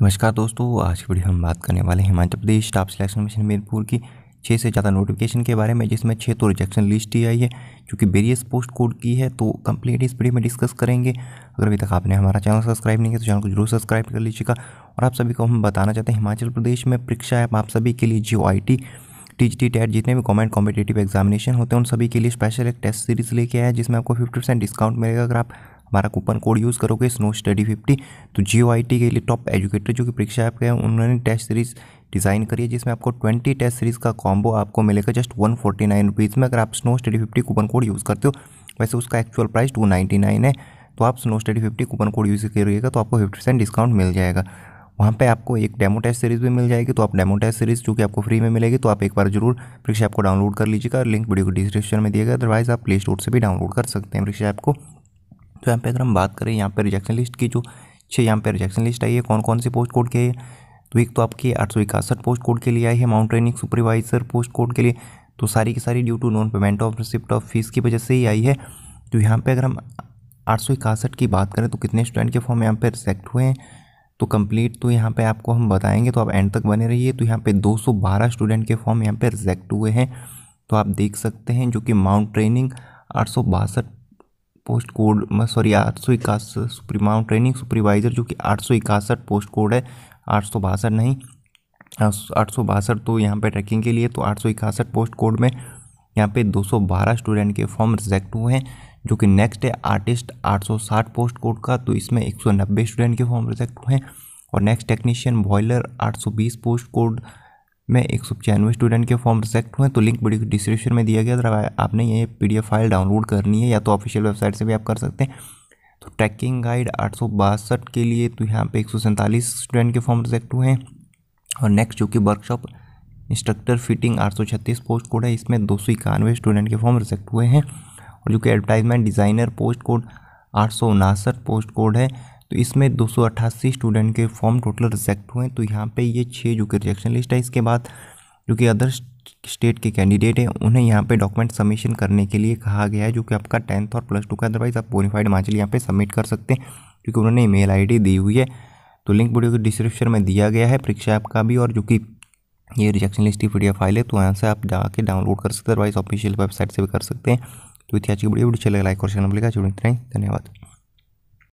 नमस्कार दोस्तों आज की वीडियो हम बात करने वाले हैं Himachal Pradesh staff selection mission Mirpur की छः से ज़्यादा नोटिफिकेशन के बारे में जिसमें छः तो रिजेक्शन लिस्ट ही आई है क्योंकि वेरियस पोस्ट कोड की है तो कंप्लीट इस वीडियो में डिस्कस करेंगे अगर अभी तक आपने हमारा चैनल सब्सक्राइब नहीं किया तो चैनल को जरूर सब्सक्राइब कर लीजिएगा और आप सभी को हम बताना चाहते हैं हिमाचल प्रदेश में परीक्षा ऐप आप सभी के लिए जियो I T T G TET जितने भी गवर्नमेंट कॉम्पिटेटिव एग्जामिनेशन होते हैं उन सभी के लिए स्पेशल एक टेस्ट सीरीज लेके आया है जिसमें आपको फिफ्टी परसेंट डिस्काउंट मिलेगा अगर आप हमारा कूपन कोड यूज़ करोगे स्नो स्टडी फिफ्टी तो जी के लिए टॉप एजुकेटर जो कि परीक्षा ऐप के हैं उन्होंने टेस्ट सीरीज़ डिज़ाइन करिए जिसमें आपको 20 टेस्ट सीरीज़ का कॉम्बो आपको मिलेगा जस्ट वन फोर्टी नाइन में अगर आप snow study fifty coupon code use करते हो वैसे उसका एक्चुअल प्राइस टू नाइन है तो आप snow study fifty coupon code use करिएगा तो आपको फिफ्टी परसेंट डिस्काउंट मिल जाएगा वहाँ पे आपको एक डेमो टेस्ट सीरीज़ भी मिल जाएगी तो आप डेमो टेस्ट सीरीज़ जो कि आपको फ्री में मिलेगी तो आप एक बार जरूर परीक्षा ऐप को डाउनलोड कर लीजिएगा लिंक वीडियो को डिस्क्रिप्शन में दिएगा अदरवाइज आप प्ले स्टोर से भी डाउनलोड कर सकते हैं परीक्षा ऐप को तो यहाँ पे अगर हम बात करें यहाँ पे रिजेक्शन लिस्ट की जो छः यहाँ पे रिजेक्शन लिस्ट आई है कौन कौन से पोस्ट कोड के है तो एक तो आपकी आठ सौ इकसठ पोस्ट कोड के लिए आई है mount training supervisor post code के लिए तो सारी की सारी due to non payment of receipt of fees की वजह से ही आई है तो यहाँ पर अगर हम आठ सौ की बात करें तो कितने स्टूडेंट के फॉर्म यहाँ पर रिजेक्ट हुए हैं तो कंप्लीट तो यहाँ पर आपको हम बताएँगे तो आप एंड तक बने रहिए तो यहाँ पर दो स्टूडेंट के फॉर्म यहाँ पर रिजेक्ट हुए हैं तो आप देख सकते हैं जो कि माउंट ट्रेनिंग आठ पोस्ट कोड सॉरी आठ सौ इक्यासठ सुप्रीमाउ ट्रेनिंग सुपरवाइज़र जो कि आठ सौ इक्यासठ पोस्ट कोड है आठ सौ बासठ नहीं आठ सौ बासठ तो यहाँ पे ट्रैकिंग के लिए तो आठ सौ इक्यासठ पोस्ट कोड में यहाँ पे बारह स्टूडेंट के फॉर्म रिजेक्ट हुए हैं जो कि नेक्स्ट है आर्टिस्ट आठ सौ साठ पोस्ट कोड का तो इसमें एक सौ नब्बे स्टूडेंट के फॉर्म रिजेक्ट हुए हैं और नेक्स्ट टेक्नीशियन बॉयलर आठ सौ बीस पोस्ट कोड मैं एक सौ पचानवे स्टूडेंट के फॉर्म रिजेक्ट हुए तो लिंक वीडियो डिस्क्रिप्शन में दिया गया था आपने ये पी फाइल डाउनलोड करनी है या तो ऑफिशियल वेबसाइट से भी आप कर सकते हैं तो ट्रैकिंग गाइड आठ के लिए तो यहाँ पे एक स्टूडेंट के फॉर्म रिजेक्ट हुए हैं और नेक्स्ट जो कि वर्कशॉप इंस्ट्रक्टर फिटिंग छत्तीस पोस्ट कोड है इसमें दो स्टूडेंट के फॉर्म रिजेक्ट हुए हैं और जो कि एडवर्टाइजमेंट डिज़ाइनर पोस्ट कोड आठ पोस्ट कोड है तो इसमें दो स्टूडेंट के फॉर्म टोटल रिजेक्ट हुए हैं तो यहाँ पर ये छः जो कि रिजेक्शन लिस्ट है इसके बाद जो कि अदर स्टेट के कैंडिडेट हैं उन्हें यहाँ पे डॉक्यूमेंट सबमिशन करने के लिए कहा गया है जो कि आपका टेंथ और प्लस टू का अदरवाइज आप बोनिफाइड हिमाचल यहाँ पे सबमिट कर सकते हैं क्योंकि उन्होंने ईमेल आईडी दी हुई है तो लिंक वीडियो के डिस्क्रिप्शन में दिया गया है परीक्षा ऐप का भी और जो कि ये रिजेक्शन लिस्ट की पीडीएफ फाइल है तो यहाँ से आप जाके डाउनलोड कर सकते हैं अदरवाइज ऑफिशियल वेबसाइट से भी कर सकते हैं तो इतिहास की वीडियो वीडियो चले लाइक और चैनल मिलेगा जुड़े धन्यवाद